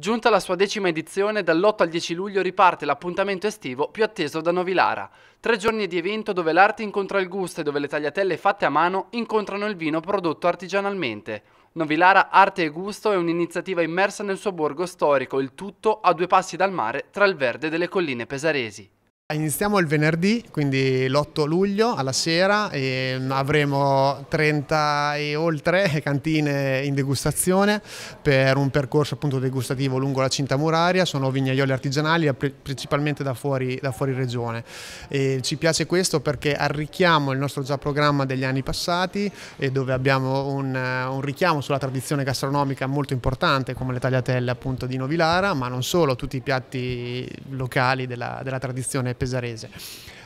Giunta la sua decima edizione, dall'8 al 10 luglio riparte l'appuntamento estivo più atteso da Novilara. Tre giorni di evento dove l'arte incontra il gusto e dove le tagliatelle fatte a mano incontrano il vino prodotto artigianalmente. Novilara Arte e Gusto è un'iniziativa immersa nel suo borgo storico, il tutto a due passi dal mare tra il verde delle colline pesaresi. Iniziamo il venerdì, quindi l'8 luglio alla sera e avremo 30 e oltre cantine in degustazione per un percorso appunto degustativo lungo la cinta muraria, sono vignaioli artigianali eh, principalmente da fuori, da fuori regione. E ci piace questo perché arricchiamo il nostro già programma degli anni passati dove abbiamo un, eh, un richiamo sulla tradizione gastronomica molto importante come le tagliatelle appunto di Novilara, ma non solo, tutti i piatti locali della, della tradizione pesarese.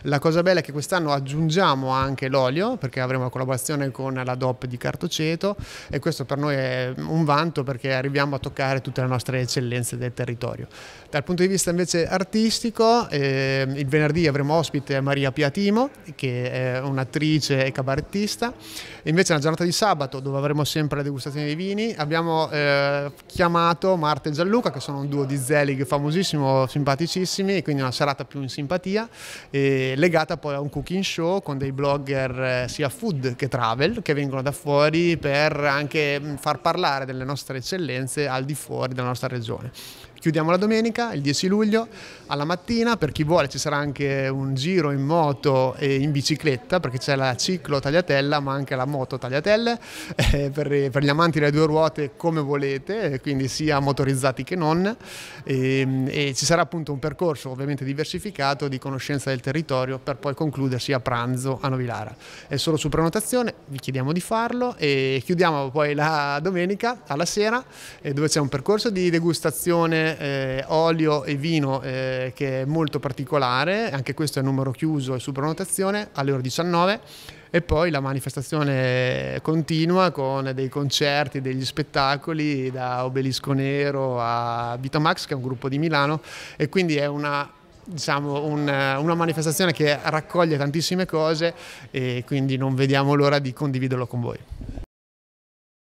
La cosa bella è che quest'anno aggiungiamo anche l'olio perché avremo la collaborazione con la DOP di Cartoceto e questo per noi è un vanto perché arriviamo a toccare tutte le nostre eccellenze del territorio. Dal punto di vista invece artistico, eh, il venerdì avremo ospite Maria Piatimo che è un'attrice e cabarettista, invece la giornata di sabato dove avremo sempre la degustazione dei vini abbiamo eh, chiamato Marta e Gianluca che sono un duo di Zelig famosissimo, simpaticissimi e quindi una serata più in simpatia empatia, eh, legata poi a un cooking show con dei blogger eh, sia food che travel che vengono da fuori per anche far parlare delle nostre eccellenze al di fuori della nostra regione. Chiudiamo la domenica, il 10 luglio, alla mattina, per chi vuole ci sarà anche un giro in moto e in bicicletta, perché c'è la ciclo tagliatella, ma anche la moto tagliatelle, eh, per, per, gli amanti delle due ruote come volete, eh, quindi sia motorizzati che non, e, ehm, e ci sarà appunto un percorso ovviamente diversificato di conoscenza del territorio per poi concludersi a pranzo a Novilara. È solo su prenotazione, vi chiediamo di farlo e chiudiamo poi la domenica alla sera, eh, dove c'è un percorso di degustazione eh, olio e vino eh, che è molto particolare, anche questo è un numero chiuso e su prenotazione alle ore 19 e poi la manifestazione continua con dei concerti, degli spettacoli da Obelisco Nero a Vitamax che è un gruppo di Milano e quindi è una diciamo, un, eh, una manifestazione che raccoglie tantissime cose e quindi non vediamo l'ora di condividerlo con voi.